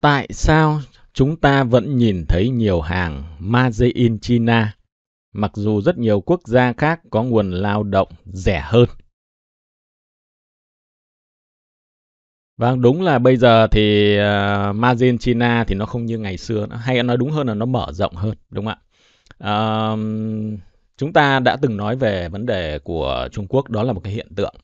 tại sao chúng ta vẫn nhìn thấy nhiều hàng Made in China, mặc dù rất nhiều quốc gia khác có nguồn lao động rẻ hơn? Vâng, đúng là bây giờ thì uh, ờ, margin China thì nó không như ngày xưa, hay nói đúng hơn là nó mở rộng hơn, đúng không ạ? Uh, chúng ta đã từng nói về vấn đề của Trung Quốc, đó là một cái hiện tượng.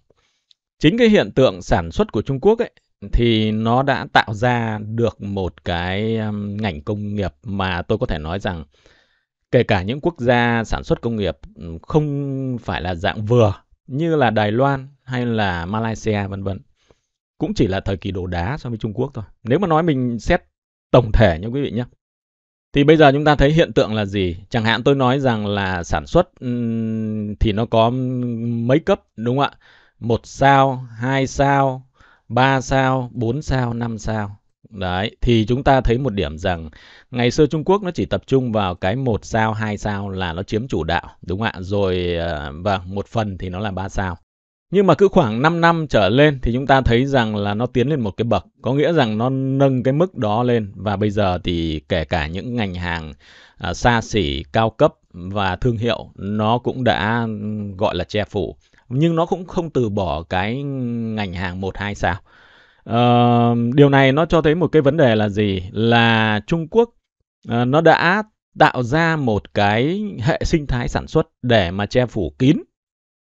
Chính cái hiện tượng sản xuất của Trung Quốc ấy thì nó đã tạo ra được một cái um, ngành công nghiệp mà tôi có thể nói rằng kể cả những quốc gia sản xuất công nghiệp ừ, không phải là dạng vừa như là Đài Loan hay là Malaysia vân vân cũng chỉ là thời kỳ đổ đá so với Trung Quốc thôi. Nếu mà nói mình xét tổng thể nha quý vị nhé. Thì bây giờ chúng ta thấy hiện tượng là gì? Chẳng hạn tôi nói rằng là sản xuất thì nó có mấy cấp đúng không ạ? Một sao, hai sao, 3 sao, 4 sao, 5 sao. Đấy, thì chúng ta thấy một điểm rằng ngày xưa Trung Quốc nó chỉ tập trung vào cái một sao, hai sao là nó chiếm chủ đạo, đúng không ạ? Rồi ờ, và vâng, một phần thì nó là ba sao. Nhưng mà cứ khoảng 5 năm trở lên thì chúng ta thấy rằng là nó tiến lên một cái bậc, có nghĩa rằng nó nâng cái mức đó lên và bây giờ thì kể cả những ngành hàng ờ, xa xỉ, cao cấp và thương hiệu nó cũng đã gọi là che phủ nhưng nó cũng không từ bỏ cái ngành hàng 1 2 sao. Uh, điều này nó cho thấy một cái vấn đề là gì? Là Trung Quốc uh, nó đã tạo ra một cái hệ sinh thái sản xuất để mà che phủ kín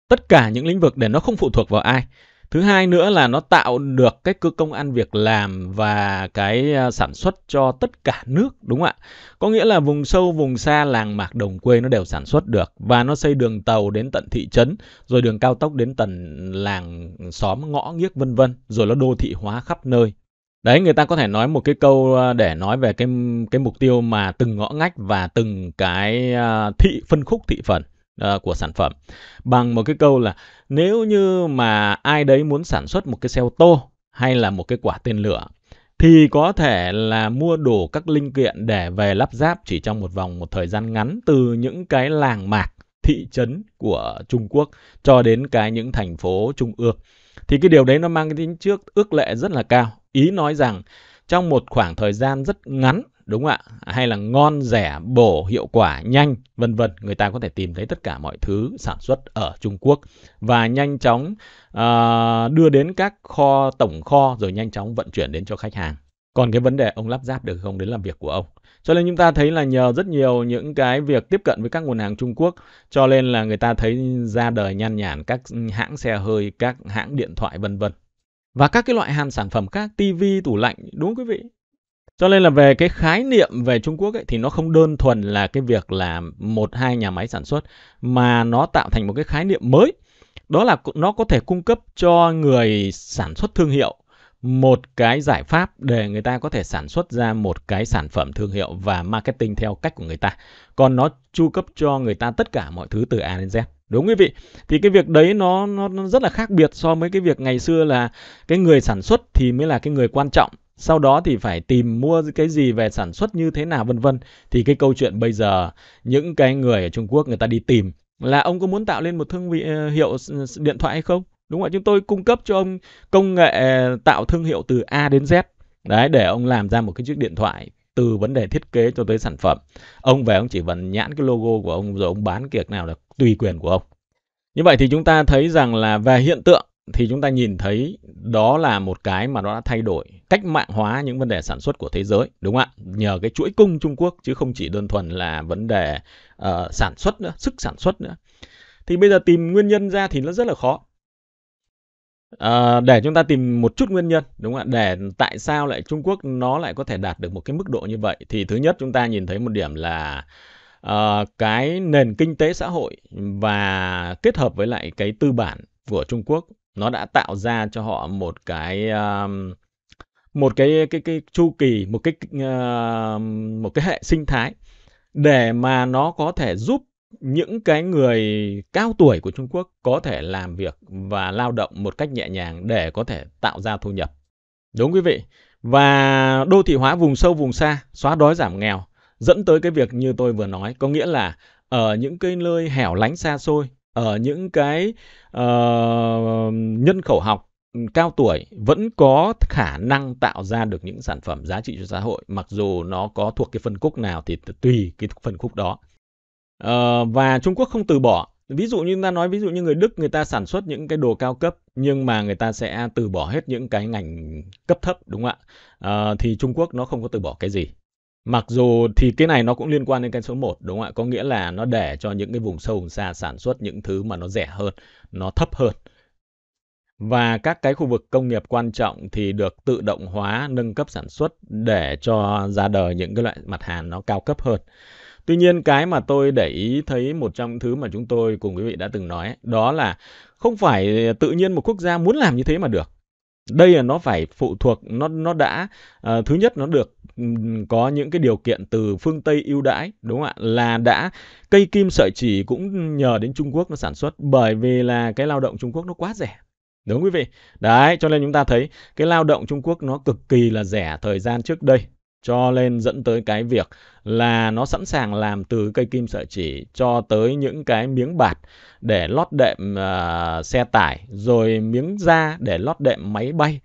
tất cả những lĩnh vực để nó không phụ thuộc vào ai thứ hai nữa là nó tạo được cái cơ công ăn việc làm và cái à, sản xuất cho tất cả nước đúng không ạ có nghĩa là vùng sâu vùng xa làng mạc đồng quê nó đều sản xuất được và nó xây đường tàu đến tận thị trấn rồi đường cao tốc đến tận làng xóm ngõ nghiếc vân vân rồi nó đô thị hóa khắp nơi đấy người ta có thể nói một cái câu à, để nói về cái cái mục tiêu mà từng ngõ ngách và từng cái à, thị phân khúc thị phần Ờ, của sản phẩm bằng một cái câu là nếu như mà ai đấy muốn sản xuất một cái xe ô tô hay là một cái quả tên lửa thì có thể là mua đủ các linh kiện để về lắp ráp chỉ trong một vòng một thời gian ngắn từ những cái làng mạc thị trấn của Trung Quốc cho đến cái những thành phố trung ương. Thì cái điều đấy nó mang cái tính trước ước lệ rất là cao. Ý nói rằng trong một khoảng thời gian rất ngắn đúng ạ à, hay là ngon rẻ bổ hiệu quả nhanh vân vân người ta có thể tìm thấy tất cả mọi thứ sản xuất ở Trung Quốc và nhanh chóng uh, đưa đến các kho tổng kho rồi nhanh chóng vận chuyển đến cho khách hàng còn cái vấn đề ông lắp ráp được không đến làm việc của ông cho nên chúng ta thấy là nhờ rất nhiều những cái việc tiếp cận với các nguồn hàng Trung Quốc cho nên là người ta thấy ra đời nhan nhản các hãng xe hơi các hãng điện thoại vân vân và các cái loại hàng sản phẩm khác tivi tủ lạnh đúng không quý vị cho nên là về cái khái niệm về Trung Quốc ấy, thì nó không đơn thuần là cái việc là một hai nhà máy sản xuất mà nó tạo thành một cái khái niệm mới. Đó là nó có thể cung cấp cho người sản xuất thương hiệu một cái giải pháp để người ta có thể sản xuất ra một cái sản phẩm thương hiệu và marketing theo cách của người ta. Còn nó chu cấp cho người ta tất cả mọi thứ từ A đến Z. Đúng quý vị? Thì cái việc đấy nó, nó nó rất là khác biệt so với cái việc ngày xưa là cái người sản xuất thì mới là cái người quan trọng sau đó thì phải tìm mua cái gì về sản xuất như thế nào vân vân thì cái câu chuyện bây giờ những cái người ở Trung Quốc người ta đi tìm là ông có muốn tạo lên một thương vị, ờ, hiệu điện thoại hay không đúng không ạ chúng tôi cung cấp cho ông công nghệ ờ, tạo thương hiệu từ A đến Z đấy để ông làm ra một cái chiếc điện thoại từ vấn đề thiết kế cho tới sản phẩm ông về ông chỉ cần nhãn cái logo của ông rồi ông bán kiệt nào là tùy quyền của ông như vậy thì chúng ta thấy rằng là về hiện tượng thì chúng ta nhìn thấy đó là một cái mà nó đã thay đổi cách mạng hóa những vấn đề sản xuất của thế giới đúng không ạ nhờ cái chuỗi cung Trung Quốc chứ không chỉ đơn thuần là vấn đề uh, sản xuất nữa sức sản xuất nữa thì bây giờ tìm nguyên nhân ra thì nó rất là khó À, để chúng ta tìm một chút nguyên nhân đúng không ạ để tại sao lại Trung Quốc nó lại có thể đạt được một cái mức độ như vậy thì thứ nhất chúng ta nhìn thấy một điểm là uh, cái nền kinh tế xã hội và kết hợp với lại cái tư bản của Trung Quốc nó đã tạo ra cho họ một cái uh, một cái cái cái chu kỳ một cái uh, một cái hệ sinh thái để mà nó có thể giúp những cái người cao tuổi của Trung Quốc có thể làm việc và lao động một cách nhẹ nhàng để có thể tạo ra thu nhập. Đúng quý vị. Và đô thị hóa vùng sâu vùng xa, xóa đói giảm nghèo dẫn tới cái việc như tôi vừa nói, có nghĩa là ở những cái nơi hẻo lánh xa xôi, ở những cái uh, nhân khẩu học cao tuổi vẫn có khả năng tạo ra được những sản phẩm giá trị cho xã hội mặc dù nó có thuộc cái phân khúc nào thì tùy cái phân khúc đó à, và Trung Quốc không từ bỏ ví dụ như ta nói ví dụ như người Đức người ta sản xuất những cái đồ cao cấp nhưng mà người ta sẽ từ bỏ hết những cái ngành cấp thấp đúng không ạ à, thì Trung Quốc nó không có từ bỏ cái gì Mặc dù thì cái này nó cũng liên quan đến cái số 1 đúng không ạ? Có nghĩa là nó để cho những cái vùng sâu vùng xa sản xuất những thứ mà nó rẻ hơn, nó thấp hơn và các cái khu vực công nghiệp quan trọng thì được tự động hóa nâng cấp sản xuất để cho ra đời những cái loại mặt hàng nó cao cấp hơn. Tuy nhiên cái mà tôi để ý thấy một trong những thứ mà chúng tôi cùng quý vị đã từng nói đó là không phải tự nhiên một quốc gia muốn làm như thế mà được. Đây là nó phải phụ thuộc nó nó đã uh, thứ nhất nó được có những cái điều kiện từ phương Tây ưu đãi đúng không ạ là đã cây kim sợi chỉ cũng nhờ đến Trung Quốc nó sản xuất bởi vì là cái lao động Trung Quốc nó quá rẻ Đúng quý vị. Đấy, cho nên chúng ta thấy cái lao động Trung Quốc nó cực kỳ là rẻ thời gian trước đây. Cho nên dẫn tới cái việc là nó sẵn sàng làm từ cây kim sợi chỉ cho tới những cái miếng bạt để lót đệm uh, xe tải, rồi miếng da để lót đệm máy bay.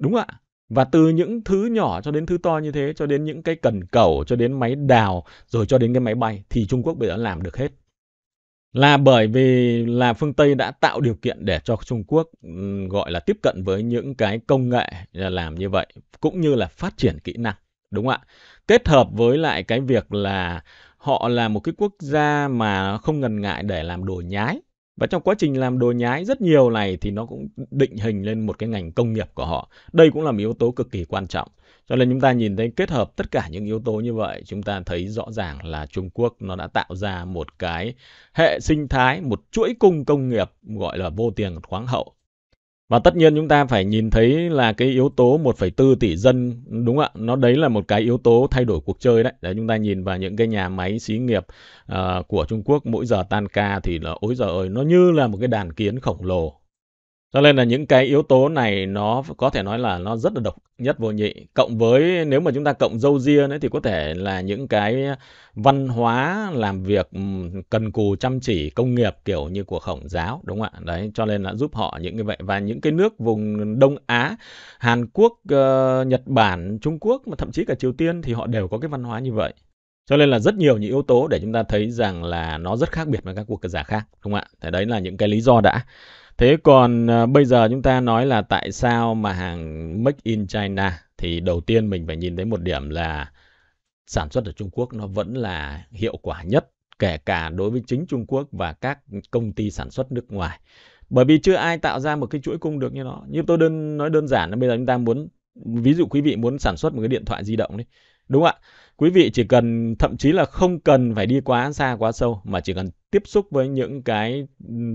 Đúng ạ. Và từ những thứ nhỏ cho đến thứ to như thế, cho đến những cái cần cầu, cho đến máy đào, rồi cho đến cái máy bay thì Trung Quốc bây giờ làm được hết là bởi vì là phương Tây đã tạo điều kiện để cho Trung Quốc gọi là tiếp cận với những cái công nghệ làm như vậy cũng như là phát triển kỹ năng đúng không ạ kết hợp với lại cái việc là họ là một cái quốc gia mà không ngần ngại để làm đồ nhái và trong quá trình làm đồ nhái rất nhiều này thì nó cũng định hình lên một cái ngành công nghiệp của họ. Đây cũng là một yếu tố cực kỳ quan trọng. Cho nên chúng ta nhìn thấy kết hợp tất cả những yếu tố như vậy, chúng ta thấy rõ ràng là Trung Quốc nó đã tạo ra một cái hệ sinh thái, một chuỗi cung công nghiệp gọi là vô tiền khoáng hậu và tất nhiên chúng ta phải nhìn thấy là cái yếu tố 1,4 tỷ dân đúng không ạ? Nó đấy là một cái yếu tố thay đổi cuộc chơi đấy. để chúng ta nhìn vào những cái nhà máy xí nghiệp uh, của Trung Quốc mỗi giờ tan ca thì là ối giờ ơi nó như là một cái đàn kiến khổng lồ cho nên là những cái yếu tố này nó có thể nói là nó rất là độc nhất vô nhị. Cộng với nếu mà chúng ta cộng dâu riêng đấy thì có thể là những cái văn hóa làm việc cần cù chăm chỉ công nghiệp kiểu như của khổng giáo đúng không ạ? Đấy cho nên là giúp họ những cái vậy và những cái nước vùng Đông Á, Hàn Quốc, ờ, Nhật Bản, Trung Quốc mà thậm chí cả Triều Tiên thì họ đều có cái văn hóa như vậy. Cho nên là rất nhiều những yếu tố để chúng ta thấy rằng là nó rất khác biệt với các quốc giả khác đúng không ạ? Thế đấy là những cái lý do đã. Thế còn à, bây giờ chúng ta nói là tại sao mà hàng make in China thì đầu tiên mình phải nhìn thấy một điểm là sản xuất ở Trung Quốc nó vẫn là hiệu quả nhất kể cả đối với chính Trung Quốc và các công ty sản xuất nước ngoài. Bởi vì chưa ai tạo ra một cái chuỗi cung được như nó. Như tôi đơn nói đơn giản là bây giờ chúng ta muốn ví dụ quý vị muốn sản xuất một cái điện thoại di động đấy Đúng ạ. Quý vị chỉ cần thậm chí là không cần phải đi quá xa quá sâu mà chỉ cần tiếp xúc với những cái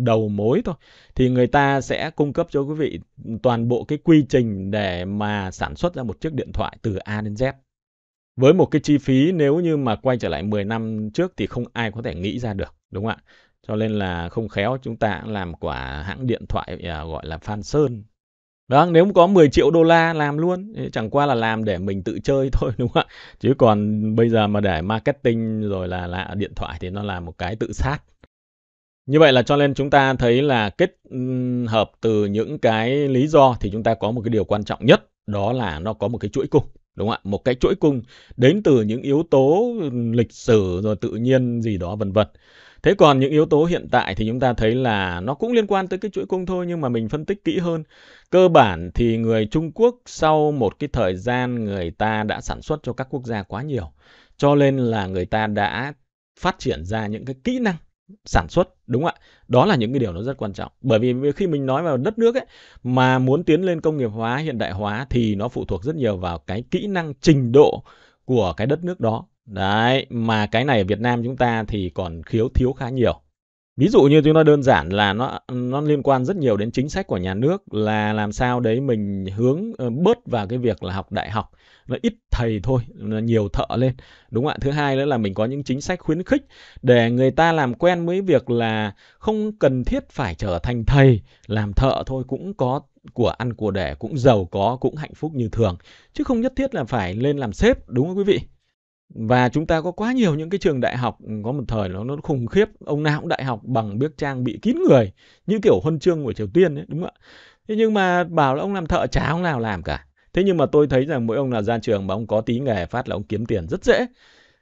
đầu mối thôi thì người ta sẽ cung cấp cho quý vị toàn bộ cái quy trình để mà sản xuất ra một chiếc điện thoại từ A đến Z. Với một cái chi phí nếu như mà quay trở lại 10 năm trước thì không ai có thể nghĩ ra được, đúng không ạ? Cho nên là không khéo chúng ta làm quả hãng điện thoại à, gọi là Phan Sơn đó nếu có 10 triệu đô la làm luôn chẳng qua là làm để mình tự chơi thôi đúng không ạ chứ còn bây giờ mà để marketing rồi là lạ điện thoại thì nó là một cái tự sát như vậy là cho nên chúng ta thấy là kết hợp từ những cái lý do thì chúng ta có một cái điều quan trọng nhất đó là nó có một cái chuỗi cung đúng không ạ một cái chuỗi cung đến từ những yếu tố lịch sử rồi tự nhiên gì đó vân vân Thế còn những yếu tố hiện tại thì chúng ta thấy là nó cũng liên quan tới cái chuỗi cung thôi nhưng mà mình phân tích kỹ hơn. Cơ bản thì người Trung Quốc sau một cái thời gian người ta đã sản xuất cho các quốc gia quá nhiều. Cho nên là người ta đã phát triển ra những cái kỹ năng sản xuất đúng không ạ đó là những cái điều nó rất quan trọng bởi vì khi mình nói vào đất nước ấy mà muốn tiến lên công nghiệp hóa hiện đại hóa thì nó phụ thuộc rất nhiều vào cái kỹ năng trình độ của cái đất nước đó Đấy, mà cái này ở Việt Nam chúng ta thì còn khiếu thiếu khá nhiều. Ví dụ như chúng ta đơn giản là nó nó liên quan rất nhiều đến chính sách của nhà nước là làm sao đấy mình hướng ờ, bớt vào cái việc là học đại học nó ít thầy thôi, nó nhiều thợ lên. Đúng ạ. Thứ hai nữa là mình có những chính sách khuyến khích để người ta làm quen với việc là không cần thiết phải trở thành thầy, làm thợ thôi cũng có của ăn của đẻ cũng giàu có cũng hạnh phúc như thường chứ không nhất thiết là phải lên làm sếp đúng không quý vị và chúng ta có quá nhiều những cái trường đại học ừ, có một thời nó nó khủng khiếp ông nào cũng đại học bằng biết trang bị kín người như kiểu huân chương của triều tiên ấy đúng không ạ thế nhưng mà bảo là ông làm thợ chả ông nào làm cả thế nhưng mà tôi thấy rằng mỗi ông là ra trường mà ông có tí nghề phát là ông kiếm tiền rất dễ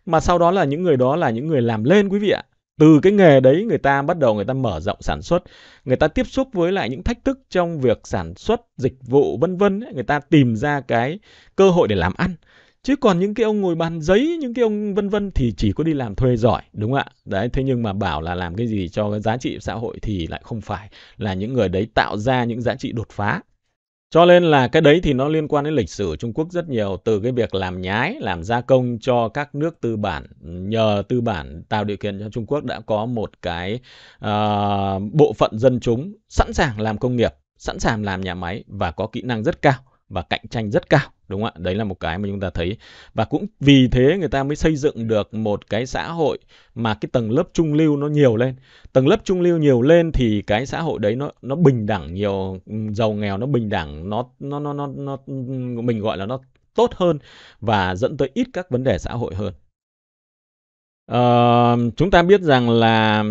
mà sau đó là những người đó là những người làm lên quý vị ạ từ cái nghề đấy người ta bắt đầu người ta mở rộng sản xuất người ta tiếp xúc với lại những thách thức trong việc sản xuất dịch vụ vân vân người ta tìm ra cái cơ hội để làm ăn chứ còn những cái ông ngồi bàn giấy những cái ông vân vân thì chỉ có đi làm thuê giỏi đúng không ạ đấy thế nhưng mà bảo là làm cái gì cho cái giá trị xã hội thì lại không phải là những người đấy tạo ra những giá trị đột phá cho nên là cái đấy thì nó liên quan đến lịch sử Trung Quốc rất nhiều từ cái việc làm nhái, làm gia công cho các nước tư bản nhờ tư bản tạo điều kiện cho Trung Quốc đã có một cái uh, bộ phận dân chúng sẵn sàng làm công nghiệp, sẵn sàng làm nhà máy và có kỹ năng rất cao và cạnh tranh rất cao đúng không ạ đấy là một cái mà chúng ta thấy và cũng vì thế người ta mới xây dựng được một cái xã hội mà cái tầng lớp trung lưu nó nhiều lên tầng lớp trung lưu nhiều lên thì cái xã hội đấy nó nó bình đẳng nhiều giàu nghèo nó bình đẳng nó nó nó nó, nó mình gọi là nó tốt hơn và dẫn tới ít các vấn đề xã hội hơn Uh, chúng ta biết rằng là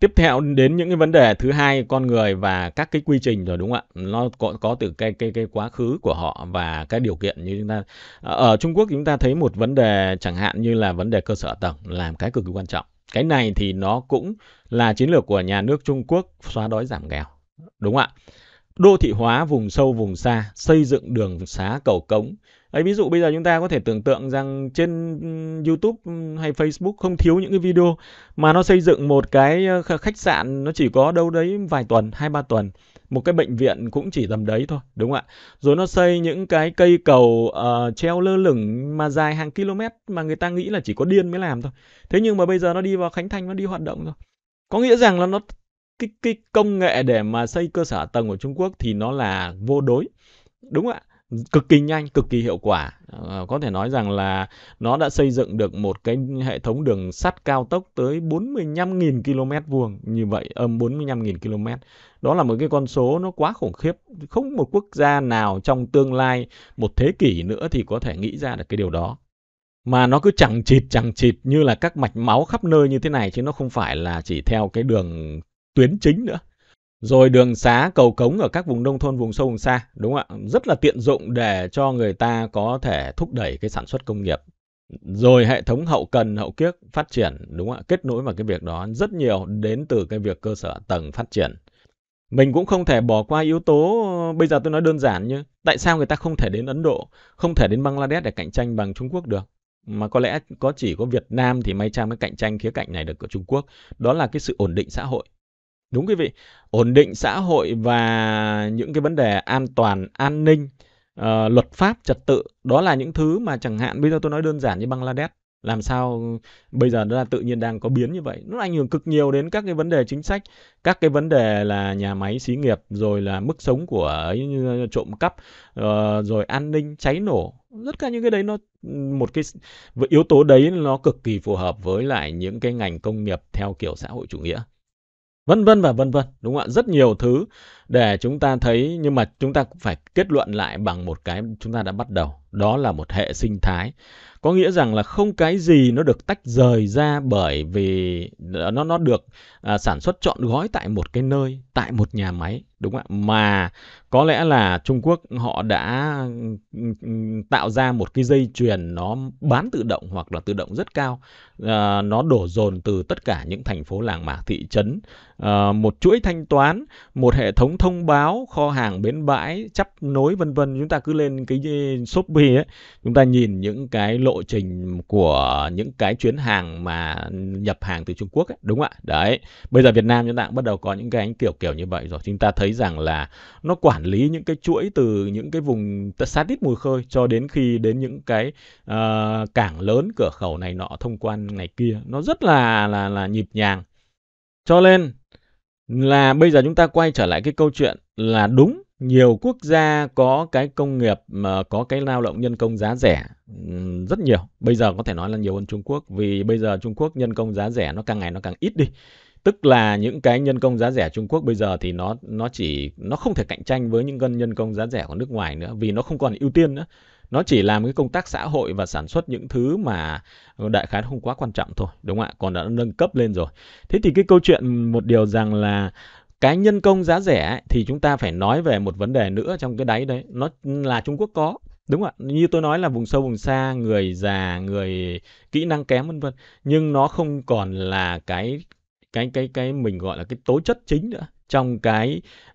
tiếp theo đến những cái vấn đề thứ hai con người và các cái quy trình rồi đúng không ạ nó có có từ cái cái cái quá khứ của họ và cái điều kiện như chúng ta ờ, ở Trung Quốc chúng ta thấy một vấn đề chẳng hạn như là vấn đề cơ sở tầng làm cái cực kỳ quan trọng cái này thì nó cũng là chiến lược của nhà nước Trung Quốc xóa đói giảm nghèo đúng không ạ đô thị hóa vùng sâu vùng xa xây dựng đường xá cầu cống ấy ví dụ bây giờ chúng ta có thể tưởng tượng rằng trên YouTube hay Facebook không thiếu những cái video mà nó xây dựng một cái khách sạn nó chỉ có đâu đấy vài tuần hai ba tuần một cái bệnh viện cũng chỉ tầm đấy thôi đúng không ạ rồi nó xây những cái cây cầu uh, treo lơ lửng mà dài hàng km mà người ta nghĩ là chỉ có điên mới làm thôi thế nhưng mà bây giờ nó đi vào khánh thành nó đi hoạt động rồi có nghĩa rằng là nó cái cái công nghệ để mà xây cơ sở tầng của Trung Quốc thì nó là vô đối đúng không ạ cực kỳ nhanh, cực kỳ hiệu quả. Ờ, có thể nói rằng là nó đã xây dựng được một cái hệ thống đường sắt cao tốc tới 45.000 km vuông như vậy, âm 45.000 km. Đó là một cái con số nó quá khủng khiếp, không một quốc gia nào trong tương lai một thế kỷ nữa thì có thể nghĩ ra được cái điều đó mà nó cứ chẳng chịt chẳng chịt như là các mạch máu khắp nơi như thế này chứ nó không phải là chỉ theo cái đường tuyến chính nữa rồi đường xá, cầu cống ở các vùng nông thôn, vùng sâu, vùng xa, đúng không ạ? Rất là tiện dụng để cho người ta có thể thúc đẩy cái sản xuất công nghiệp. Rồi hệ thống hậu cần, hậu kiếp phát triển, đúng không ạ? Kết nối vào cái việc đó rất nhiều đến từ cái việc cơ sở tầng phát triển. Mình cũng không thể bỏ qua yếu tố, bây giờ tôi nói đơn giản như, tại sao người ta không thể đến Ấn Độ, không thể đến Bangladesh để cạnh tranh bằng Trung Quốc được? mà có lẽ có chỉ có Việt Nam thì may cha mới cạnh tranh khía cạnh này được của Trung Quốc, đó là cái sự ổn định xã hội. Đúng quý vị, ổn định xã hội và những cái vấn đề an toàn, an ninh, uh, luật pháp, trật tự, đó là những thứ mà chẳng hạn bây giờ tôi nói đơn giản như Bangladesh, làm sao bây giờ nó là tự nhiên đang có biến như vậy nó ảnh hưởng cực nhiều đến các cái vấn đề chính sách các cái vấn đề là nhà máy xí nghiệp rồi là mức sống của ấy, trộm cắp ờ, rồi an ninh cháy nổ tất cả những cái đấy nó một cái yếu tố đấy nó cực kỳ phù hợp với lại những cái ngành công nghiệp theo kiểu xã hội chủ nghĩa vân vân và vân vân đúng không ạ rất nhiều thứ để chúng ta thấy nhưng mà chúng ta cũng phải kết luận lại bằng một cái chúng ta đã bắt đầu đó là một hệ sinh thái có nghĩa rằng là không cái gì nó được tách rời ra bởi vì nó nó được à, sản xuất trọn gói tại một cái nơi tại một nhà máy đúng không ạ mà có lẽ là Trung Quốc họ đã tạo ra một cái dây chuyền nó bán tự động hoặc là tự động rất cao à, nó đổ dồn từ tất cả những thành phố làng mạc thị trấn à, một chuỗi thanh toán một hệ thống thông báo kho hàng bến bãi chấp nối vân vân chúng ta cứ lên cái shopee ấy chúng ta nhìn những cái lộ trình của những cái chuyến hàng mà nhập hàng từ trung quốc ấy. đúng không ạ đấy bây giờ việt nam chúng ta cũng bắt đầu có những cái kiểu kiểu như vậy rồi chúng ta thấy rằng là nó quản lý những cái chuỗi từ những cái vùng sát đít mùi khơi cho đến khi đến những cái uh, cảng lớn cửa khẩu này nọ thông quan này kia nó rất là là là nhịp nhàng cho nên là bây giờ chúng ta quay trở lại cái câu chuyện là đúng nhiều quốc gia có cái công nghiệp mà có cái lao động nhân công giá rẻ rất nhiều bây giờ có thể nói là nhiều hơn Trung Quốc vì bây giờ Trung Quốc nhân công giá rẻ nó càng ngày nó càng ít đi tức là những cái nhân công giá rẻ Trung Quốc bây giờ thì nó nó chỉ nó không thể cạnh tranh với những nhân công giá rẻ của nước ngoài nữa vì nó không còn ưu tiên nữa nó chỉ làm cái công tác xã hội và sản xuất những thứ mà đại khái không quá quan trọng thôi đúng không ạ còn đã nâng cấp lên rồi thế thì cái câu chuyện một điều rằng là cái nhân công giá rẻ ấy, thì chúng ta phải nói về một vấn đề nữa trong cái đáy đấy nó là Trung Quốc có đúng ạ như tôi nói là vùng sâu vùng xa người già người kỹ năng kém vân vân nhưng nó không còn là cái cái cái cái mình gọi là cái tố chất chính nữa trong cái uh,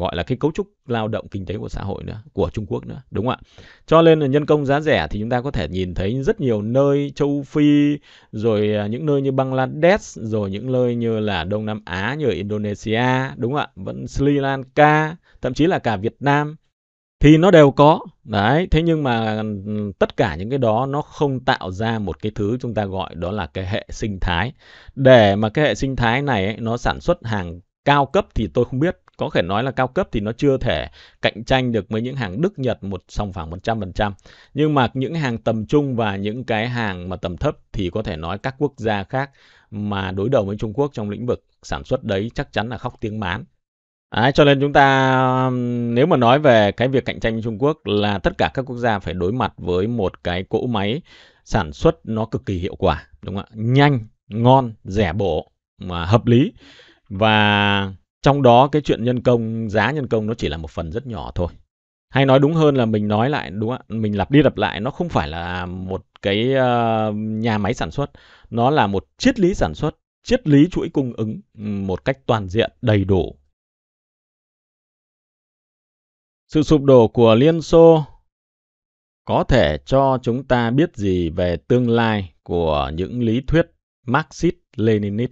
gọi là cái cấu trúc lao động kinh tế của xã hội nữa của Trung Quốc nữa đúng không ạ cho nên là nhân công giá rẻ thì chúng ta có thể nhìn thấy rất nhiều nơi châu Phi rồi à, những nơi như Bangladesh rồi những nơi như là Đông Nam Á như Indonesia đúng không ạ vẫn Sri Lanka thậm chí là cả Việt Nam thì nó đều có đấy thế nhưng mà ừ, tất cả những cái đó nó không tạo ra một cái thứ chúng ta gọi đó là cái hệ sinh thái để mà cái hệ sinh thái này ấy, nó sản xuất hàng cao cấp thì tôi không biết có thể nói là cao cấp thì nó chưa thể cạnh tranh được với những hàng Đức Nhật một song phẳng 100%. Nhưng mà những hàng tầm trung và những cái hàng mà tầm thấp thì có thể nói các quốc gia khác mà đối đầu với Trung Quốc trong lĩnh vực sản xuất đấy chắc chắn là khóc tiếng mán Đấy, cho nên chúng ta nếu mà nói về cái việc cạnh tranh với Trung Quốc là tất cả các quốc gia phải đối mặt với một cái cỗ máy sản xuất nó cực kỳ hiệu quả, đúng không ạ? Nhanh, ngon, rẻ bổ mà hợp lý. Và trong đó cái chuyện nhân công, giá nhân công nó chỉ là một phần rất nhỏ thôi. Hay nói đúng hơn là mình nói lại đúng không ạ? Mình lặp đi lặp lại nó không phải là một cái uh, nhà máy sản xuất, nó là một triết lý sản xuất, triết lý chuỗi cung ứng một cách toàn diện, đầy đủ Sự sụp đổ của Liên Xô có thể cho chúng ta biết gì về tương lai của những lý thuyết Marxist-Leninist?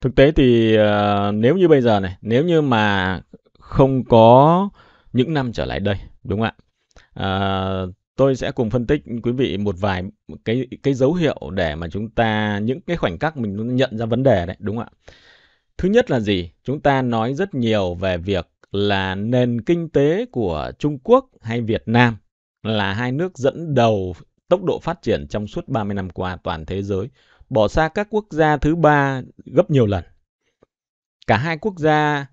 Thực tế thì ờ, nếu như bây giờ này, nếu như mà không có những năm trở lại đây, đúng không ạ? Uh, tôi sẽ cùng phân tích quý vị một vài cái cái dấu hiệu để mà chúng ta những cái khoảnh khắc mình nhận ra vấn đề đấy, đúng không ạ? Thứ nhất là gì? Chúng ta nói rất nhiều về việc là nền kinh tế của Trung Quốc hay Việt Nam là hai nước dẫn đầu tốc độ phát triển trong suốt 30 năm qua toàn thế giới, bỏ xa các quốc gia thứ ba gấp nhiều lần. Cả hai quốc gia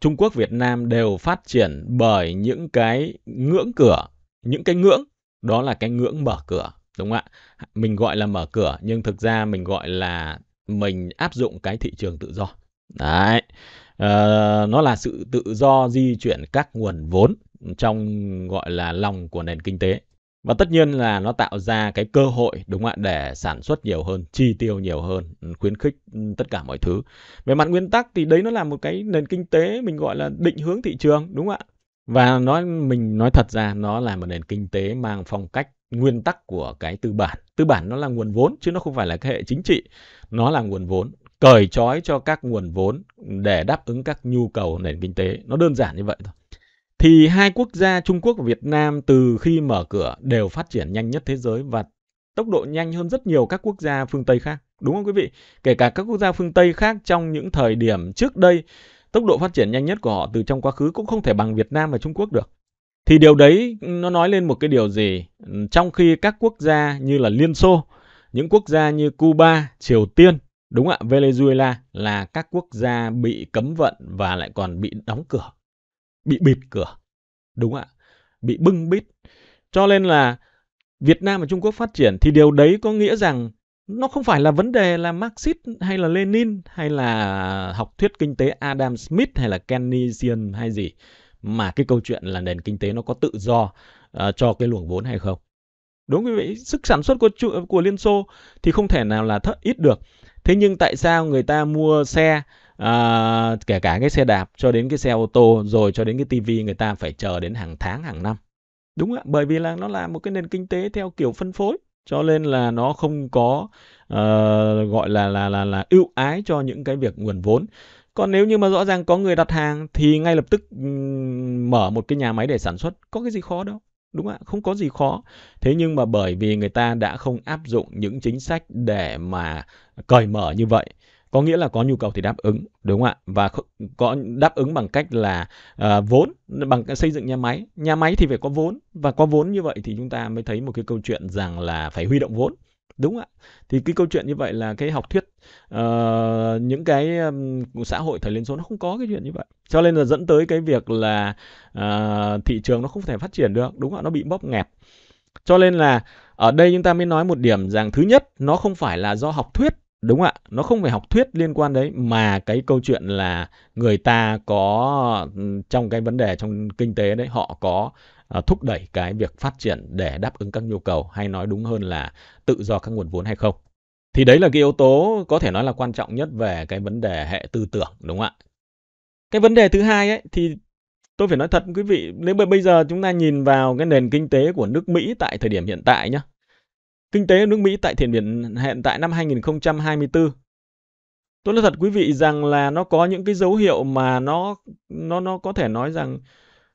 Trung Quốc Việt Nam đều phát triển bởi những cái ngưỡng cửa, những cái ngưỡng đó là cái ngưỡng mở cửa, đúng không ạ? Mình gọi là mở cửa nhưng thực ra mình gọi là mình áp dụng cái thị trường tự do Đấy. Ờ, nó là sự tự do di chuyển các nguồn vốn trong gọi là lòng của nền kinh tế. Và tất nhiên là nó tạo ra cái cơ hội đúng không ạ để sản xuất nhiều hơn, chi tiêu nhiều hơn, khuyến khích tất cả mọi thứ. Về mặt nguyên tắc thì đấy nó là một cái nền kinh tế mình gọi là định hướng thị trường đúng không ạ? Và nói mình nói thật ra nó là một nền kinh tế mang phong cách nguyên tắc của cái tư bản. Tư bản nó là nguồn vốn chứ nó không phải là cái hệ chính trị, nó là nguồn vốn cởi trói cho các nguồn vốn để đáp ứng các nhu cầu nền kinh tế. Nó đơn giản như vậy thôi. Thì hai quốc gia Trung Quốc và Việt Nam từ khi mở cửa đều phát triển nhanh nhất thế giới và tốc độ nhanh hơn rất nhiều các quốc gia phương Tây khác. Đúng không quý vị? Kể cả các quốc gia phương Tây khác trong những thời điểm trước đây, tốc độ phát triển nhanh nhất của họ từ trong quá khứ cũng không thể bằng Việt Nam và Trung Quốc được. Thì điều đấy nó nói lên một cái điều gì? Trong khi các quốc gia như là Liên Xô, những quốc gia như Cuba, Triều Tiên, Đúng ạ, Venezuela là các quốc gia bị cấm vận và lại còn bị đóng cửa, bị bịt cửa. Đúng ạ, bị bưng bít. Cho nên là Việt Nam và Trung Quốc phát triển thì điều đấy có nghĩa rằng nó không phải là vấn đề là Marxist hay là Lenin hay là học thuyết kinh tế Adam Smith hay là Keynesian hay gì mà cái câu chuyện là nền kinh tế nó có tự do uh, cho cái luồng vốn hay không. Đúng quý vị, sức sản xuất của của Liên Xô thì không thể nào là thấp ít được thế nhưng tại sao người ta mua xe à, kể cả cái xe đạp cho đến cái xe ô tô rồi cho đến cái tivi người ta phải chờ đến hàng tháng hàng năm đúng ạ bởi vì là nó là một cái nền kinh tế theo kiểu phân phối cho nên là nó không có uh, gọi là là là là ưu ái cho những cái việc nguồn vốn còn nếu như mà rõ ràng có người đặt hàng thì ngay lập tức um, mở một cái nhà máy để sản xuất có cái gì khó đâu đúng ạ không có gì khó thế nhưng mà bởi vì người ta đã không áp dụng những chính sách để mà cởi mở như vậy có nghĩa là có nhu cầu thì đáp ứng đúng không ạ và có đáp ứng bằng cách là uh, vốn bằng cách xây dựng nhà máy nhà máy thì phải có vốn và có vốn như vậy thì chúng ta mới thấy một cái câu chuyện rằng là phải huy động vốn đúng ạ thì cái câu chuyện như vậy là cái học thuyết uh, những cái um, xã hội thời Liên Xô nó không có cái chuyện như vậy cho nên là dẫn tới cái việc là uh, thị trường nó không thể phát triển được đúng ạ nó bị bóp nghẹt cho nên là ở đây chúng ta mới nói một điểm rằng thứ nhất nó không phải là do học thuyết đúng ạ nó không phải học thuyết liên quan đấy mà cái câu chuyện là người ta có trong cái vấn đề trong kinh tế đấy họ có À, thúc đẩy cái việc phát triển để đáp ứng các nhu cầu hay nói đúng hơn là tự do các nguồn vốn hay không thì đấy là cái yếu tố có thể nói là quan trọng nhất về cái vấn đề hệ tư tưởng đúng không ạ cái vấn đề thứ hai ấy thì tôi phải nói thật quý vị nếu mà bây giờ chúng ta nhìn vào cái nền kinh tế của nước Mỹ tại thời điểm hiện tại nhé kinh tế nước Mỹ tại thời điểm hiện tại năm 2024 tôi nói thật quý vị rằng là nó có những cái dấu hiệu mà nó nó nó có thể nói rằng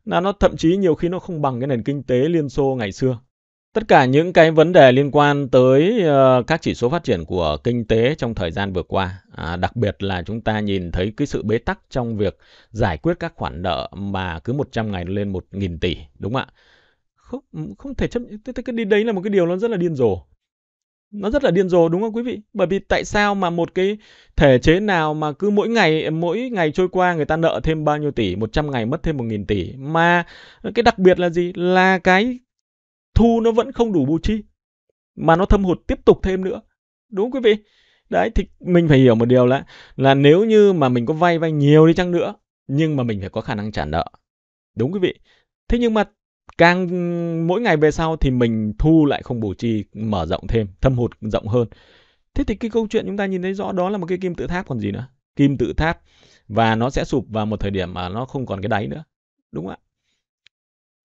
là nó thậm chí nhiều khi nó không bằng cái nền kinh tế Liên Xô ngày xưa. Tất cả những cái vấn đề liên quan tới uh, các chỉ số phát triển của kinh tế trong thời gian vừa qua, à, đặc biệt là chúng ta nhìn thấy cái sự bế tắc trong việc giải quyết các khoản nợ mà cứ 100 ngày lên 1.000 tỷ, đúng không ạ? Không, không thể chấp nhận, cái đi đấy là một cái điều nó rất là điên rồ nó rất là điên rồ đúng không quý vị? Bởi vì tại sao mà một cái thể chế nào mà cứ mỗi ngày mỗi ngày trôi qua người ta nợ thêm bao nhiêu tỷ, 100 ngày mất thêm một nghìn tỷ mà cái đặc biệt là gì? Là cái thu nó vẫn không đủ bù chi mà nó thâm hụt tiếp tục thêm nữa. Đúng không quý vị? Đấy thì mình phải hiểu một điều là là nếu như mà mình có vay vay nhiều đi chăng nữa nhưng mà mình phải có khả năng trả nợ. Đúng quý vị? Thế nhưng mà càng mỗi ngày về sau thì mình thu lại không bù chi mở rộng thêm thâm hụt rộng hơn thế thì cái câu chuyện chúng ta nhìn thấy rõ đó là một cái kim tự tháp còn gì nữa kim tự tháp và nó sẽ sụp vào một thời điểm mà nó không còn cái đáy nữa đúng không ạ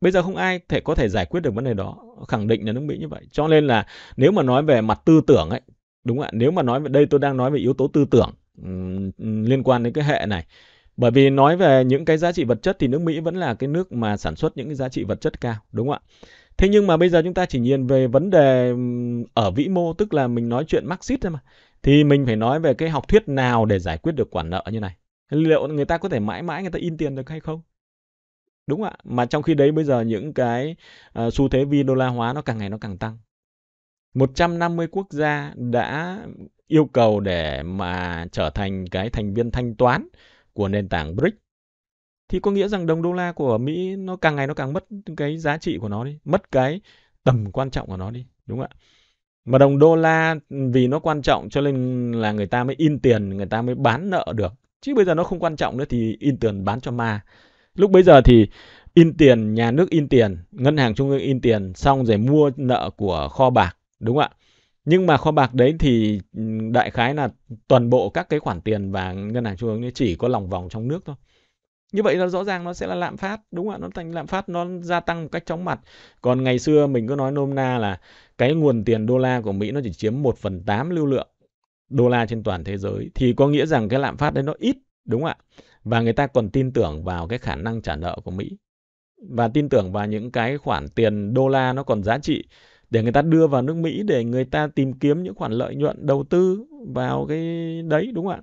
bây giờ không ai thể có thể giải quyết được vấn đề đó khẳng định là nước mỹ như vậy cho nên là nếu mà nói về mặt tư tưởng ấy đúng không ạ nếu mà nói về đây tôi đang nói về yếu tố tư tưởng um, liên quan đến cái hệ này bởi vì nói về những cái giá trị vật chất thì nước Mỹ vẫn là cái nước mà sản xuất những cái giá trị vật chất cao, đúng không ạ? Thế nhưng mà bây giờ chúng ta chỉ nhìn về vấn đề ở vĩ mô, tức là mình nói chuyện Marxist thôi mà. Thì mình phải nói về cái học thuyết nào để giải quyết được quản nợ như này. Liệu người ta có thể mãi mãi người ta in tiền được hay không? Đúng ạ, mà trong khi đấy bây giờ những cái uh, xu thế vi đô la hóa nó càng ngày nó càng tăng. 150 quốc gia đã yêu cầu để mà trở thành cái thành viên thanh toán của nền tảng BRICS thì có nghĩa rằng đồng đô la của Mỹ nó càng ngày nó càng mất cái giá trị của nó đi, mất cái tầm quan trọng của nó đi, đúng không ạ? Mà đồng đô la ừ, vì nó quan trọng cho nên là người ta mới in tiền, người ta mới bán nợ được. Chứ bây giờ nó không quan trọng nữa thì in tiền bán cho ma. Lúc bây giờ thì in tiền, nhà nước in tiền, ngân hàng trung ương in tiền, xong rồi mua nợ của kho bạc, đúng không ạ? nhưng mà kho bạc đấy thì ừ, đại khái là toàn bộ các cái khoản tiền và ngân hàng trung ương chỉ có lòng vòng trong nước thôi như vậy là rõ ràng nó sẽ là lạm phát đúng không ạ nó thành lạm phát nó gia tăng một cách chóng mặt còn ngày xưa mình có nói nôm na là cái nguồn tiền đô la của mỹ nó chỉ chiếm 1 phần tám lưu lượng đô la trên toàn thế giới thì có nghĩa rằng cái lạm phát đấy nó ít đúng không ạ và người ta còn tin tưởng vào cái khả năng trả nợ của mỹ và tin tưởng vào những cái khoản tiền đô la nó còn giá trị để người ta đưa vào nước Mỹ để người ta tìm kiếm những khoản lợi nhuận đầu tư vào cái đấy đúng không ạ?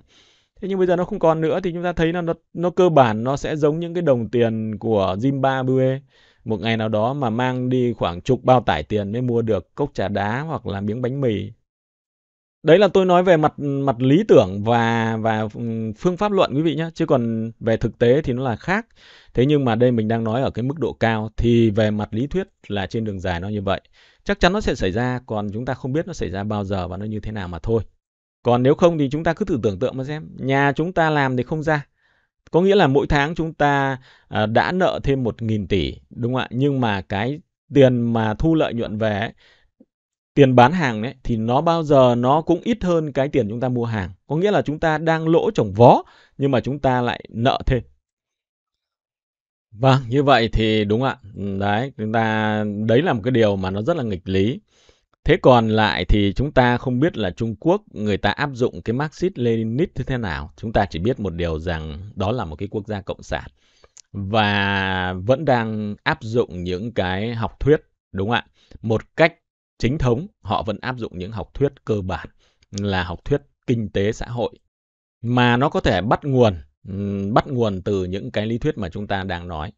Thế nhưng bây giờ nó không còn nữa thì chúng ta thấy là nó, nó cơ bản nó sẽ giống những cái đồng tiền của Zimbabwe một ngày nào đó mà mang đi khoảng chục bao tải tiền mới mua được cốc trà đá hoặc là miếng bánh mì. Đấy là tôi nói về mặt mặt lý tưởng và và ừ, phương pháp luận quý vị nhé, chứ còn về thực tế thì nó là khác. Thế nhưng mà đây mình đang nói ở cái mức độ cao thì về mặt lý thuyết là trên đường dài nó như vậy chắc chắn nó sẽ xảy ra còn chúng ta không biết nó xảy ra bao giờ và nó như thế nào mà thôi còn nếu không thì chúng ta cứ thử tưởng tượng mà xem nhà chúng ta làm thì không ra có nghĩa là mỗi tháng chúng ta à, đã nợ thêm 1.000 tỷ đúng không ạ nhưng mà cái tiền mà thu lợi nhuận về tiền bán hàng ấy thì nó bao giờ nó cũng ít hơn cái tiền chúng ta mua hàng có nghĩa là chúng ta đang lỗ trồng vó nhưng mà chúng ta lại nợ thêm Vâng, như vậy thì đúng ạ. Ừ, đấy, chúng ta đấy là một cái điều mà nó rất là nghịch lý. Thế còn lại thì chúng ta không biết là Trung Quốc người ta áp dụng cái Marxist-Leninist như thế nào, chúng ta chỉ biết một điều rằng đó là một cái quốc gia cộng sản và vẫn đang áp dụng những cái học thuyết, đúng ạ? Một cách chính thống, họ vẫn áp dụng những học thuyết cơ bản là học thuyết kinh tế xã hội mà nó có thể bắt nguồn bắt nguồn từ những cái lý thuyết mà chúng ta đang nói.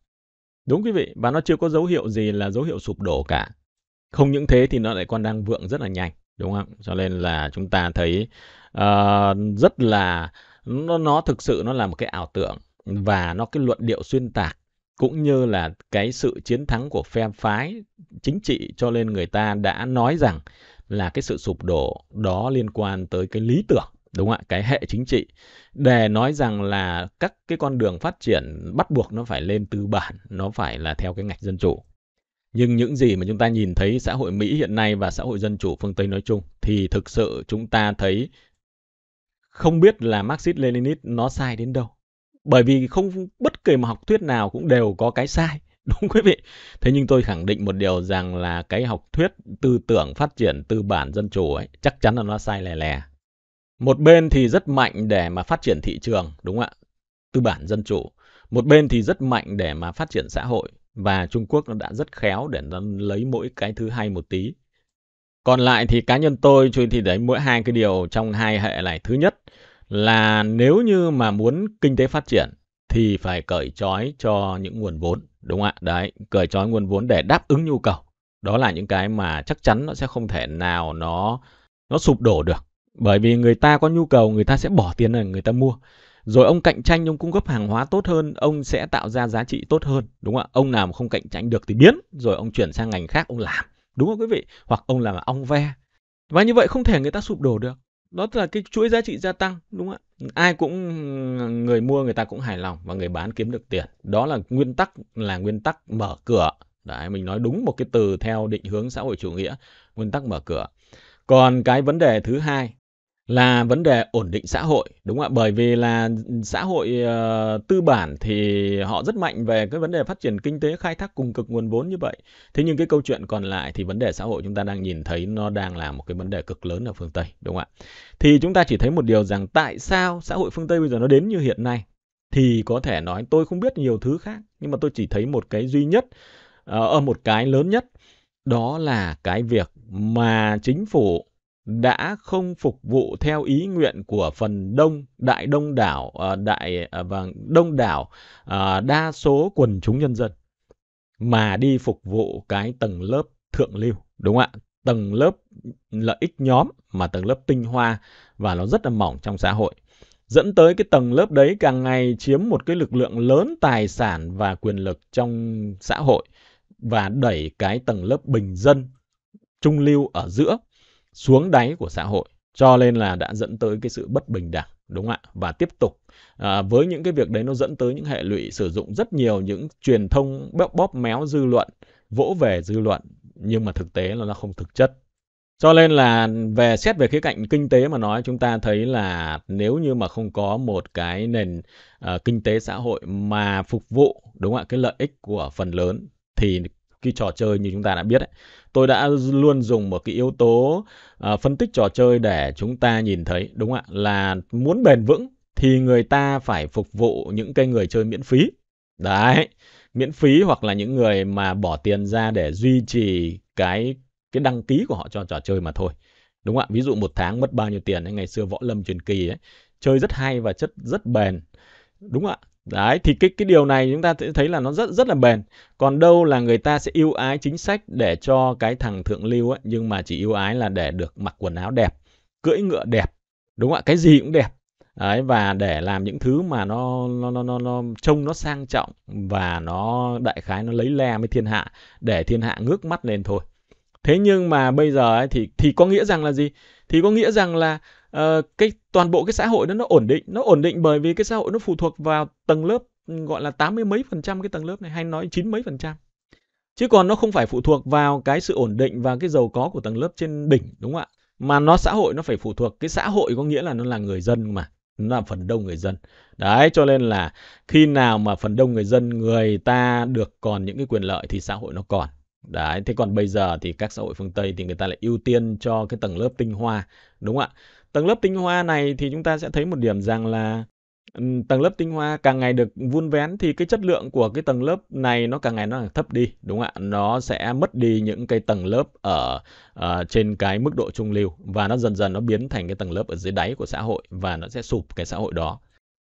Đúng quý vị, và nó chưa có dấu hiệu gì là dấu hiệu sụp đổ cả. Không những thế thì nó lại còn đang vượng rất là nhanh, đúng không? Cho nên là chúng ta thấy uh, rất là nó nó thực sự nó là một cái ảo tưởng và nó cái luận điệu xuyên tạc cũng như là cái sự chiến thắng của phe phái chính trị cho nên người ta đã nói rằng là cái sự sụp đổ đó liên quan tới cái lý tưởng đúng ạ cái hệ chính trị để nói rằng là các cái con đường phát triển bắt buộc nó phải lên tư bản nó phải là theo cái ngạch dân chủ nhưng những gì mà chúng ta nhìn thấy xã hội Mỹ hiện nay và xã hội dân chủ phương Tây nói chung thì thực sự chúng ta thấy không biết là Marxist Leninist nó sai đến đâu. Bởi vì không bất kỳ một học thuyết nào cũng đều có cái sai, đúng quý vị. Thế nhưng tôi khẳng định một điều rằng là cái học thuyết tư tưởng phát triển tư bản dân chủ ấy chắc chắn là nó sai lè lè. Một bên thì rất mạnh để mà phát triển thị trường, đúng không ạ? Tư bản dân chủ. Một bên thì rất mạnh để mà phát triển xã hội và Trung Quốc nó đã rất khéo để nó lấy mỗi cái thứ hai một tí. Còn lại thì cá nhân tôi tôi thì đấy mỗi hai cái điều trong hai hệ này. Thứ nhất là nếu như mà muốn kinh tế phát triển thì phải cởi trói cho những nguồn vốn, đúng không ạ? Đấy, cởi trói nguồn vốn để đáp ứng nhu cầu. Đó là những cái mà chắc chắn nó sẽ không thể nào nó nó sụp đổ được bởi vì người ta có nhu cầu, người ta sẽ bỏ tiền để người ta mua. Rồi ông cạnh tranh, ông cung cấp hàng hóa tốt hơn, ông sẽ tạo ra giá trị tốt hơn. Đúng không ạ? Ông nào mà không cạnh tranh được thì biến, rồi ông chuyển sang ngành khác, ông làm. Đúng không quý vị? Hoặc ông làm ong ve. Và như vậy không thể người ta sụp đổ được. Đó là cái chuỗi giá trị gia tăng, đúng không ạ? Ai cũng, người mua người ta cũng hài lòng và người bán kiếm được tiền. Đó là nguyên tắc, là nguyên tắc mở cửa. Đấy, mình nói đúng một cái từ theo định hướng xã hội chủ nghĩa, nguyên tắc mở cửa. Còn cái vấn đề thứ hai là vấn đề ổn định xã hội đúng không ạ bởi vì là xã hội uh, tư bản thì họ rất mạnh về cái vấn đề phát triển kinh tế khai thác cùng cực nguồn vốn như vậy thế nhưng cái câu chuyện còn lại thì vấn đề xã hội chúng ta đang nhìn thấy nó đang là một cái vấn đề cực lớn ở phương tây đúng không ạ thì chúng ta chỉ thấy một điều rằng tại sao xã hội phương tây bây giờ nó đến như hiện nay thì có thể nói tôi không biết nhiều thứ khác nhưng mà tôi chỉ thấy một cái duy nhất ờ, ở uh, một cái lớn nhất đó là cái việc mà chính phủ đã không phục vụ theo ý nguyện của phần đông đại đông đảo à, đại và vâng, đông đảo à, đa số quần chúng nhân dân mà đi phục vụ cái tầng lớp thượng lưu đúng không ạ tầng lớp lợi ích nhóm mà tầng lớp tinh hoa và nó rất là mỏng trong xã hội dẫn tới cái tầng lớp đấy càng ngày chiếm một cái lực lượng lớn tài sản và quyền lực trong xã hội và đẩy cái tầng lớp bình dân trung lưu ở giữa xuống đáy của xã hội cho nên là đã dẫn tới cái sự bất bình đẳng đúng không ạ và tiếp tục à, với những cái việc đấy nó dẫn tới những hệ lụy sử dụng rất nhiều những truyền thông bóp, bóp méo dư luận vỗ về dư luận nhưng mà thực tế là nó không thực chất cho nên là về xét về khía cạnh kinh tế mà nói chúng ta thấy là nếu như mà không có một cái nền uh, kinh tế xã hội mà phục vụ đúng không ạ cái lợi ích của phần lớn thì cái trò chơi như chúng ta đã biết ấy, tôi đã luôn dùng một cái yếu tố uh, phân tích trò chơi để chúng ta nhìn thấy đúng không ạ là muốn bền vững thì người ta phải phục vụ những cái người chơi miễn phí đấy miễn phí hoặc là những người mà bỏ tiền ra để duy trì cái cái đăng ký của họ cho trò chơi mà thôi đúng không ạ ví dụ một tháng mất bao nhiêu tiền ấy, ngày xưa võ lâm truyền kỳ ấy chơi rất hay và chất rất bền đúng không ạ Đấy, thì cái cái điều này chúng ta sẽ thấy là nó rất rất là bền. Còn đâu là người ta sẽ yêu ái chính sách để cho cái thằng thượng lưu ấy, nhưng mà chỉ yêu ái là để được mặc quần áo đẹp, cưỡi ngựa đẹp, đúng không ạ? Cái gì cũng đẹp. Đấy, và để làm những thứ mà nó nó nó nó, nó trông nó sang trọng và nó đại khái nó lấy le với thiên hạ để thiên hạ ngước mắt lên thôi. Thế nhưng mà bây giờ ấy, thì thì có nghĩa rằng là gì? Thì có nghĩa rằng là Ờ, cái toàn bộ cái xã hội đó nó ổn định nó ổn định bởi vì cái xã hội nó phụ thuộc vào tầng lớp gọi là tám mươi mấy phần trăm cái tầng lớp này hay nói chín mấy phần trăm chứ còn nó không phải phụ thuộc vào cái sự ổn định và cái giàu có của tầng lớp trên đỉnh đúng không ạ mà nó xã hội nó phải phụ thuộc cái xã hội có nghĩa là nó là người dân mà nó là phần đông người dân đấy cho nên là khi nào mà phần đông người dân người ta được còn những cái quyền lợi thì xã hội nó còn đấy thế còn bây giờ thì các xã hội phương tây thì người ta lại ưu tiên cho cái tầng lớp tinh hoa đúng không ạ tầng lớp tinh hoa này thì chúng ta sẽ thấy một điểm rằng là ừ, tầng lớp tinh hoa càng ngày được vun vén thì cái chất lượng của cái tầng lớp này nó càng ngày nó càng thấp đi đúng không ạ nó sẽ mất đi những cái tầng lớp ở uh, trên cái mức độ trung lưu và nó dần dần nó biến thành cái tầng lớp ở dưới đáy của xã hội và nó sẽ sụp cái xã hội đó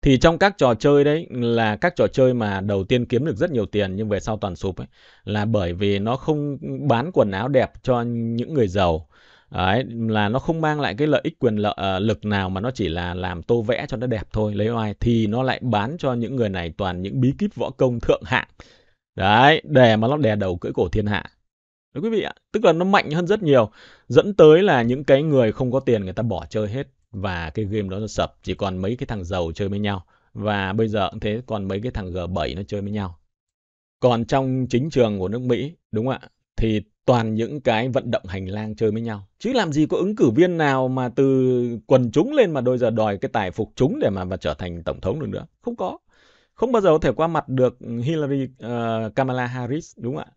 thì trong các trò chơi đấy là các trò chơi mà đầu tiên kiếm được rất nhiều tiền nhưng về sau toàn sụp ấy là bởi vì nó không bán quần áo đẹp cho những người giàu Đấy, là nó không mang lại cái lợi ích quyền lợi, ờ, lực nào mà nó chỉ là làm tô vẽ cho nó đẹp thôi lấy oai thì nó lại bán cho những người này toàn những bí kíp võ công thượng hạng đấy để mà nó đè đầu cưỡi cổ thiên hạ Đấy quý vị ạ, tức là nó mạnh hơn rất nhiều, dẫn tới là những cái người không có tiền người ta bỏ chơi hết và cái game đó nó sập, chỉ còn mấy cái thằng giàu chơi với nhau và bây giờ cũng thế còn mấy cái thằng G7 nó chơi với nhau. Còn trong chính trường của nước Mỹ, đúng ạ, thì toàn những cái vận động hành lang chơi với nhau. Chứ làm gì có ứng cử viên nào mà từ quần chúng lên mà đôi giờ đòi cái tài phục chúng để mà, mà trở thành tổng thống được nữa. Không có. Không bao giờ có thể qua mặt được Hillary uh, Kamala Harris đúng không ạ?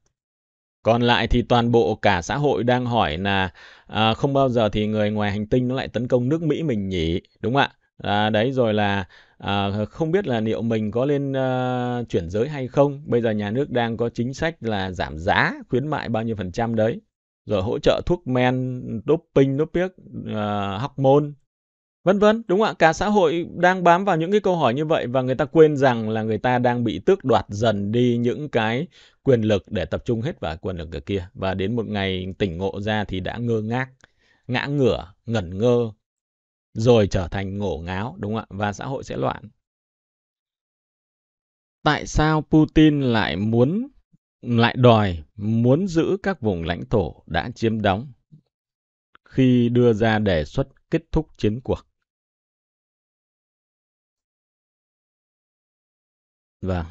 Còn lại thì toàn bộ cả xã hội đang hỏi là à, không bao giờ thì người ngoài hành tinh nó lại tấn công nước Mỹ mình nhỉ, đúng không ạ? À, đấy rồi là à, không biết là liệu mình có lên à, chuyển giới hay không. Bây giờ nhà nước đang có chính sách là giảm giá khuyến mại bao nhiêu phần trăm đấy. Rồi hỗ trợ thuốc men, doping, doping, piếc, à, hormone, vân vân. Đúng không ạ? Cả xã hội đang bám vào những cái câu hỏi như vậy và người ta quên rằng là người ta đang bị tước đoạt dần đi những cái quyền lực để tập trung hết vào quyền lực ở kia. Và đến một ngày tỉnh ngộ ra thì đã ngơ ngác, ngã ngửa, ngẩn ngơ, rồi trở thành ngổ ngáo, đúng không ạ? Và xã hội sẽ loạn. Tại sao Putin lại muốn lại đòi muốn giữ các vùng lãnh thổ đã chiếm đóng khi đưa ra đề xuất kết thúc chiến cuộc? Vâng.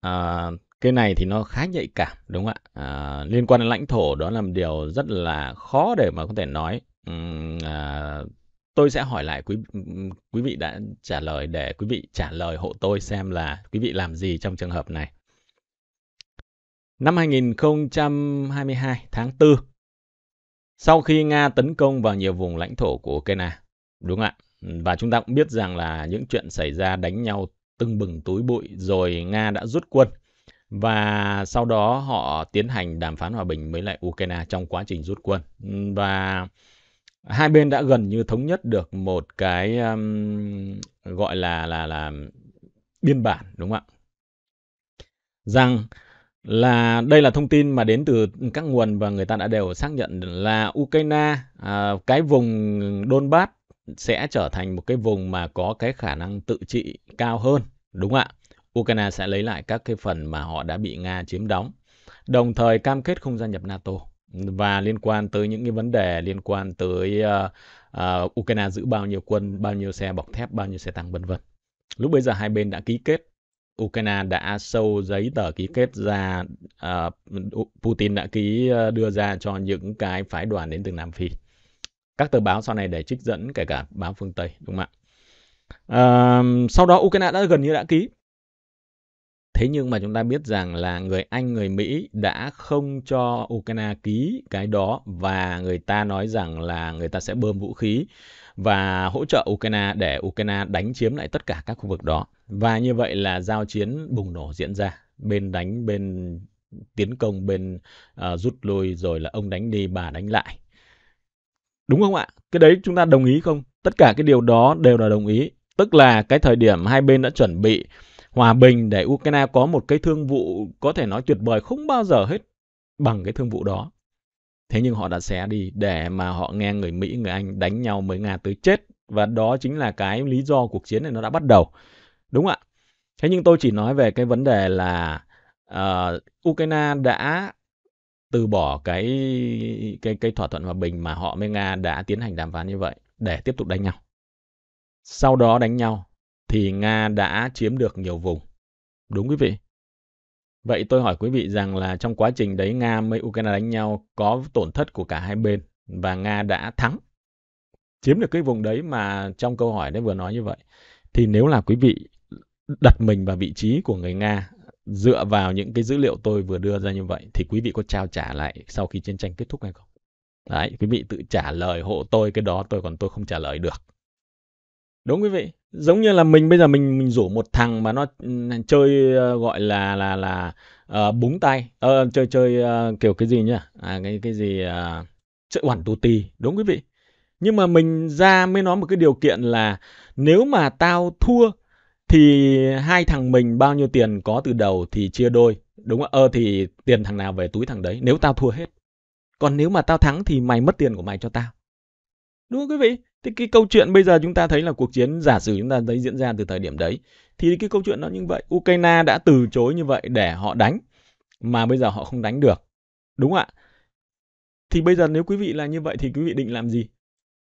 À, cái này thì nó khá nhạy cảm đúng không ạ à, liên quan đến lãnh thổ đó là một điều rất là khó để mà có thể nói um, à, tôi sẽ hỏi lại quý quý vị đã trả lời để quý vị trả lời hộ tôi xem là quý vị làm gì trong trường hợp này. Năm 2022 tháng 4 sau khi Nga tấn công vào nhiều vùng lãnh thổ của Ukraine, đúng ạ. Và chúng ta cũng biết rằng là những chuyện xảy ra đánh nhau tưng bừng túi bụi rồi Nga đã rút quân và sau đó họ tiến hành đàm phán hòa bình với lại Ukraine trong quá trình rút quân. Và hai bên đã gần như thống nhất được một cái um, gọi là là là biên bản đúng không ạ? Rằng là đây là thông tin mà đến từ các nguồn và người ta đã đều xác nhận là Ukraine à, cái vùng Donbass sẽ trở thành một cái vùng mà có cái khả năng tự trị cao hơn đúng không ạ? Ukraine sẽ lấy lại các cái phần mà họ đã bị Nga chiếm đóng, đồng thời cam kết không gia nhập NATO và liên quan tới những cái vấn đề liên quan tới uh, uh, Ukraine giữ bao nhiêu quân, bao nhiêu xe bọc thép, bao nhiêu xe tăng vân vân. Lúc bây giờ hai bên đã ký kết, Ukraine đã sâu giấy tờ ký kết ra, uh, Putin đã ký đưa ra cho những cái phái đoàn đến từ Nam Phi. Các tờ báo sau này để trích dẫn kể cả báo phương Tây, đúng không ạ? Uh, sau đó Ukraine đã gần như đã ký Thế nhưng mà chúng ta biết rằng là người Anh, người Mỹ đã không cho Ukraine ký cái đó và người ta nói rằng là người ta sẽ bơm vũ khí và hỗ trợ Ukraine để Ukraine đánh chiếm lại tất cả các khu vực đó. Và như vậy là giao chiến bùng nổ diễn ra, bên đánh bên tiến công bên uh, rút lui rồi là ông đánh đi bà đánh lại. Đúng không ạ? Cái đấy chúng ta đồng ý không? Tất cả cái điều đó đều là đồng ý, tức là cái thời điểm hai bên đã chuẩn bị uh, hòa bình để Ukraine có một cái thương vụ có thể nói tuyệt vời không bao giờ hết bằng cái thương vụ đó. Thế nhưng họ đã xé đi để mà họ nghe người Mỹ, người Anh đánh nhau với Nga tới chết. Và đó chính là cái lý do cuộc chiến này nó đã bắt đầu. Đúng ạ. Thế nhưng tôi chỉ nói về cái vấn đề là uh, Ukraine đã từ bỏ cái cái cái thỏa thuận hòa bình mà họ với Nga đã tiến hành đàm phán như vậy để tiếp tục đánh nhau. Sau đó đánh nhau thì Nga đã chiếm được nhiều vùng. Đúng quý vị? Vậy tôi hỏi quý vị rằng là trong quá trình đấy Nga với Ukraine đánh nhau có tổn thất của cả hai bên và Nga đã thắng. Chiếm được cái vùng đấy mà trong câu hỏi đấy vừa nói như vậy. Thì nếu là quý vị đặt mình vào vị trí của người Nga dựa vào những cái dữ liệu tôi vừa đưa ra như vậy thì quý vị có trao trả lại sau khi chiến tranh kết thúc hay không? Đấy, quý vị tự trả lời hộ tôi cái đó tôi còn tôi không trả lời được đúng quý vị giống như là mình bây giờ mình mình rủ một thằng mà nó ừ, chơi ờ, gọi là là là uh, búng tay uh, chơi chơi uh, kiểu cái gì nhá à, cái cái gì uh, chơi oản tù tì đúng quý vị nhưng mà mình ra mới nói một cái điều kiện là nếu mà tao thua thì hai thằng mình bao nhiêu tiền có từ đầu thì chia đôi đúng không? Ờ thì tiền thằng nào về túi thằng đấy nếu tao thua hết. Còn nếu mà tao thắng thì mày mất tiền của mày cho tao. Đúng không quý vị? Thế cái câu chuyện bây giờ chúng ta thấy là cuộc chiến giả sử chúng ta thấy diễn ra từ thời điểm đấy thì cái câu chuyện nó như vậy, Ukraine đã từ chối như vậy để họ đánh mà bây giờ họ không đánh được. Đúng ạ. Thì bây giờ nếu quý vị là như vậy thì quý vị định làm gì?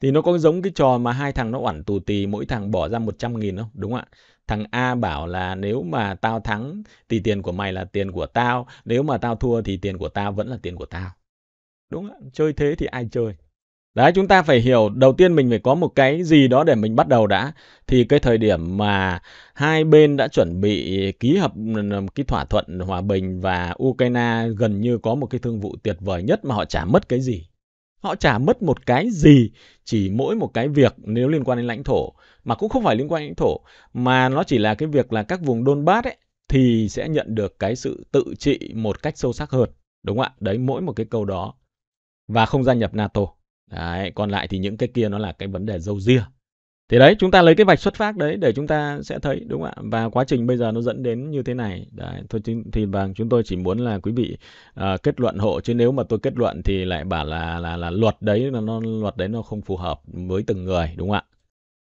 Thì nó có giống cái trò mà hai thằng nó oản tù tì mỗi thằng bỏ ra 100 nghìn không? Đúng ạ. Thằng A bảo là nếu mà tao thắng thì tiền của mày là tiền của tao, nếu mà tao thua thì tiền của tao vẫn là tiền của tao. Đúng ạ. Chơi thế thì ai chơi? Đấy, chúng ta phải hiểu đầu tiên mình phải có một cái gì đó để mình bắt đầu đã. Thì cái thời điểm mà hai bên đã chuẩn bị ký hợp cái thỏa thuận hòa bình và Ukraine gần như có một cái thương vụ tuyệt vời nhất mà họ chả mất cái gì. Họ chả mất một cái gì, chỉ mỗi một cái việc nếu liên quan đến lãnh thổ, mà cũng không phải liên quan đến lãnh thổ, mà nó chỉ là cái việc là các vùng Donbass ấy, thì sẽ nhận được cái sự tự trị một cách sâu sắc hơn. Đúng không ạ? Đấy mỗi một cái câu đó. Và không gia nhập NATO. Đấy, còn lại thì những cái kia nó là cái vấn đề dâu ria. Thì đấy, chúng ta lấy cái vạch xuất phát đấy để chúng ta sẽ thấy đúng không ạ? Và quá trình bây giờ nó dẫn đến như thế này. Đấy, thôi thì vâng, chúng tôi chỉ muốn là quý vị uh, kết luận hộ chứ nếu mà tôi kết luận thì lại bảo là là là luật đấy là nó luật đấy nó không phù hợp với từng người đúng không ạ?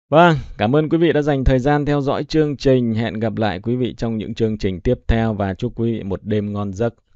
Vâng, cảm ơn quý vị đã dành thời gian theo dõi chương trình. Hẹn gặp lại quý vị trong những chương trình tiếp theo và chúc quý vị một đêm ngon giấc.